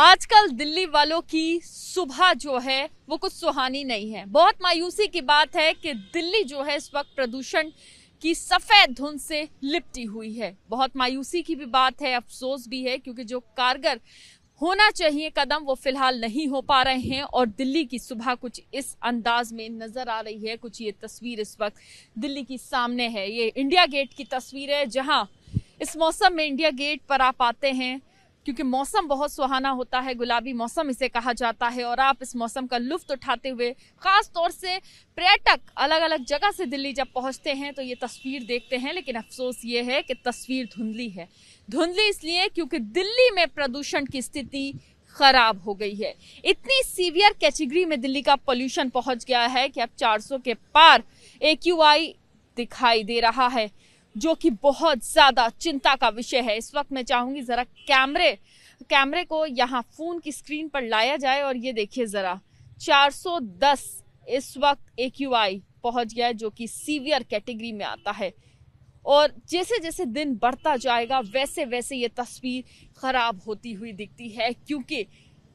आजकल दिल्ली वालों की सुबह जो है वो कुछ सुहानी नहीं है बहुत मायूसी की बात है कि दिल्ली जो है इस वक्त प्रदूषण की सफ़ेद धुन से लिपटी हुई है बहुत मायूसी की भी बात है अफसोस भी है क्योंकि जो कारगर होना चाहिए कदम वो फिलहाल नहीं हो पा रहे हैं और दिल्ली की सुबह कुछ इस अंदाज में नज़र आ रही है कुछ ये तस्वीर इस वक्त दिल्ली की सामने है ये इंडिया गेट की तस्वीर है जहाँ इस मौसम में इंडिया गेट पर आप आते हैं क्योंकि मौसम बहुत सुहाना होता है गुलाबी मौसम इसे कहा जाता है और आप इस मौसम का लुफ्त उठाते हुए ख़ास तौर से पर्यटक अलग अलग जगह से दिल्ली जब पहुंचते हैं तो ये तस्वीर देखते हैं लेकिन अफसोस ये है कि तस्वीर धुंधली है धुंधली इसलिए क्योंकि दिल्ली में प्रदूषण की स्थिति खराब हो गई है इतनी सीवियर कैटेगरी में दिल्ली का पॉल्यूशन पहुंच गया है कि अब 400 के पार ए दिखाई दे रहा है जो कि बहुत ज़्यादा चिंता का विषय है इस वक्त मैं चाहूंगी ज़रा कैमरे कैमरे को यहाँ फ़ोन की स्क्रीन पर लाया जाए और ये देखिए ज़रा 410 इस वक्त ए क्यू आई पहुंच गया है जो कि सीवियर कैटेगरी में आता है और जैसे जैसे दिन बढ़ता जाएगा वैसे वैसे ये तस्वीर ख़राब होती हुई दिखती है क्योंकि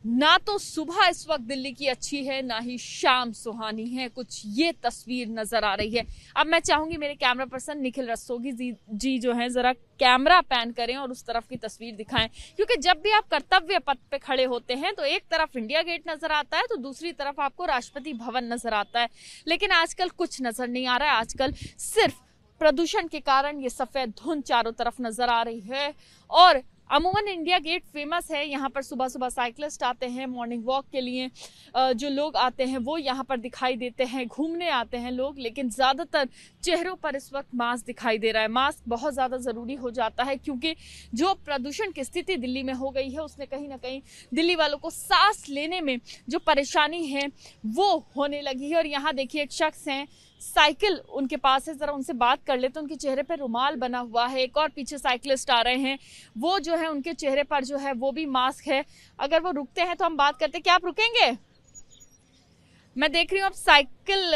ना तो सुबह इस वक्त दिल्ली की अच्छी है ना ही शाम सुहानी है कुछ ये तस्वीर नजर आ रही है अब मैं चाहूंगी मेरे कैमरा पर्सन निखिल रसोगी जी, जी जो है जरा कैमरा पैन करें और उस तरफ की तस्वीर दिखाएं क्योंकि जब भी आप कर्तव्य पथ पे खड़े होते हैं तो एक तरफ इंडिया गेट नजर आता है तो दूसरी तरफ आपको राष्ट्रपति भवन नजर आता है लेकिन आजकल कुछ नजर नहीं आ रहा है आजकल सिर्फ प्रदूषण के कारण ये सफेद धुंध चारों तरफ नजर आ रही है और अमूमन इंडिया गेट फेमस है यहाँ पर सुबह सुबह साइकिलिस्ट आते हैं मॉर्निंग वॉक के लिए जो लोग आते हैं वो यहाँ पर दिखाई देते हैं घूमने आते हैं लोग लेकिन ज़्यादातर चेहरों पर इस वक्त मास्क दिखाई दे रहा है मास्क बहुत ज़्यादा ज़रूरी हो जाता है क्योंकि जो प्रदूषण की स्थिति दिल्ली में हो गई है उसने कहीं ना कहीं दिल्ली वालों को सांस लेने में जो परेशानी है वो होने लगी है और यहाँ देखिए एक शख्स हैं साइकिल उनके पास है ज़रा उनसे बात कर लेते तो उनके चेहरे पर रुमाल बना हुआ है एक और पीछे साइकिलिस्ट आ रहे हैं वो जो है है उनके चेहरे पर जो है वो भी मास्क है अगर वो रुकते हैं तो हम बात करते क्या आप रुकेंगे मैं देख रही हूँ आप साइकिल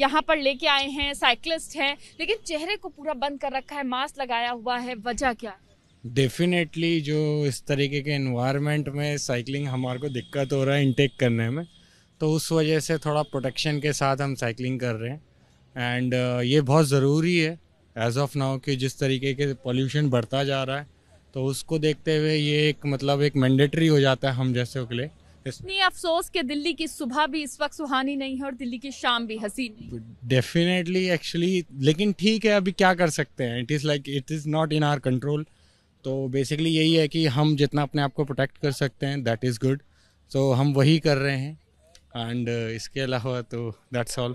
यहाँ पर लेके आए हैं साइकिलिस्ट हैं लेकिन चेहरे को पूरा बंद कर रखा है मास्क लगाया हुआ है वजह क्या डेफिनेटली जो इस तरीके के इन्वायरमेंट में साइकिलिंग हमारे को दिक्कत हो रहा है इनटेक करने में तो उस वजह से थोड़ा प्रोटेक्शन के साथ हम साइकिलिंग कर रहे हैं एंड ये बहुत ज़रूरी है एज ऑफ नाउ कि जिस तरीके के पॉल्यूशन बढ़ता जा रहा है तो उसको देखते हुए ये एक मतलब एक मैंडेटरी हो जाता है हम जैसे के लिए इतनी अफसोस के दिल्ली की सुबह भी इस वक्त सुहानी नहीं है और दिल्ली की शाम भी हसीन डेफिनेटली एक्चुअली लेकिन ठीक है अभी क्या कर सकते हैं it is like it is not in our control तो बेसिकली यही है कि हम जितना अपने आप को प्रोटेक्ट कर सकते हैं दैट इज़ गुड सो हम वही कर रहे हैं एंड uh, इसके अलावा तो दैट्स ऑल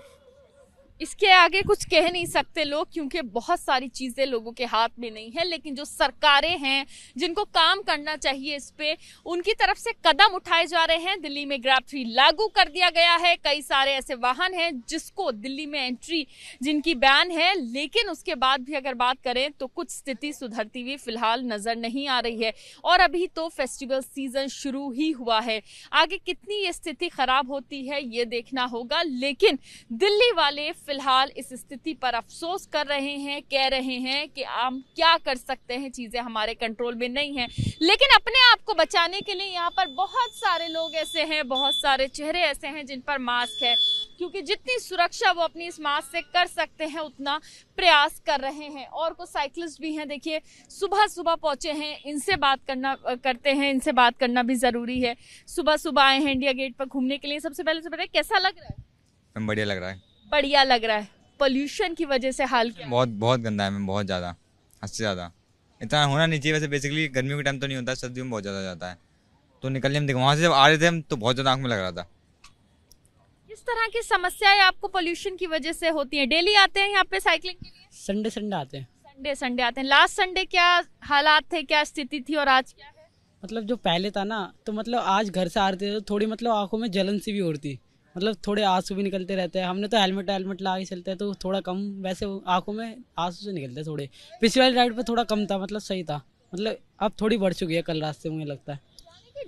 इसके आगे कुछ कह नहीं सकते लोग क्योंकि बहुत सारी चीज़ें लोगों के हाथ में नहीं है लेकिन जो सरकारें हैं जिनको काम करना चाहिए इस पर उनकी तरफ से कदम उठाए जा रहे हैं दिल्ली में ग्रैप थ्री लागू कर दिया गया है कई सारे ऐसे वाहन हैं जिसको दिल्ली में एंट्री जिनकी बैन है लेकिन उसके बाद भी अगर बात करें तो कुछ स्थिति सुधरती हुई फिलहाल नज़र नहीं आ रही है और अभी तो फेस्टिवल सीजन शुरू ही हुआ है आगे कितनी ये स्थिति खराब होती है ये देखना होगा लेकिन दिल्ली वाले फिलहाल इस स्थिति पर अफसोस कर रहे हैं कह रहे हैं कि हम क्या कर सकते हैं चीज़ें हमारे कंट्रोल में नहीं है लेकिन अपने आप को बचाने के लिए यहाँ पर बहुत सारे लोग ऐसे हैं बहुत सारे चेहरे ऐसे हैं जिन पर मास्क है क्योंकि जितनी सुरक्षा वो अपनी इस मास्क से कर सकते हैं उतना प्रयास कर रहे हैं और कुछ साइकिलिस्ट भी हैं देखिए सुबह सुबह पहुंचे हैं इनसे बात करना करते हैं इनसे बात करना भी ज़रूरी है सुबह सुबह आए हैं इंडिया गेट पर घूमने के लिए सबसे पहले से पहले कैसा लग रहा है बढ़िया लग रहा है बढ़िया लग रहा है पोल्यूशन की वजह से हाल क्या बहुत बहुत गंदा है मैम बहुत ज़्यादा हद से ज़्यादा इतना होना नहीं चाहिए वैसे बेसिकली गर्मियों के टाइम तो नहीं होता सर्दियों में बहुत ज़्यादा जाता है तो निकलने में देखो वहाँ से जब आ रहे थे हम तो बहुत ज़्यादा आँख में लग रहा था किस तरह की समस्याएं आपको पोल्यूशन की वजह से होती हैं डेली आते हैं यहाँ पे साइकिलिंग के लिए संडे संडे आते हैं संडे संडे आते हैं लास्ट संडे क्या हालात थे क्या स्थिति थी और आज क्या है मतलब जो पहले था ना तो मतलब आज घर से आ रहे थे तो थोड़ी मतलब आंखों में जलन सी भी होती मतलब थोड़े आंसू भी निकलते रहते हैं हमने तो हेलमेट हेलमेट लगा के चलते हैं तो थोड़ा कम वैसे आंखों में आंसू से निकलते थोड़े पिछली वाली राइड पर थोड़ा कम था मतलब सही था मतलब अब थोड़ी बढ़ चुकी है कल रास्ते मुझे लगता है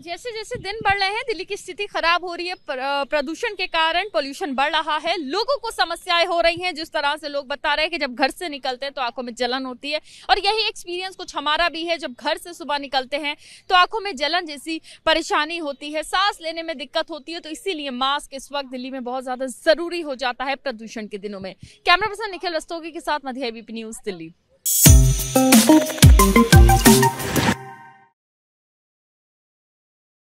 जैसे जैसे दिन बढ़ रहे हैं दिल्ली की स्थिति खराब हो रही है प्रदूषण के कारण पोल्यूशन बढ़ रहा है लोगों को समस्याएं हो रही हैं जिस तरह से लोग बता रहे हैं कि जब घर से निकलते हैं तो आंखों में जलन होती है और यही एक्सपीरियंस कुछ हमारा भी है जब घर से सुबह निकलते हैं तो आंखों में जलन जैसी परेशानी होती है सांस लेने में दिक्कत होती है तो इसीलिए मास्क इस वक्त दिल्ली में बहुत ज्यादा जरूरी हो जाता है प्रदूषण के दिनों में कैमरा पर्सन निखिल रस्तोगी के साथ मध्य बीपी न्यूज दिल्ली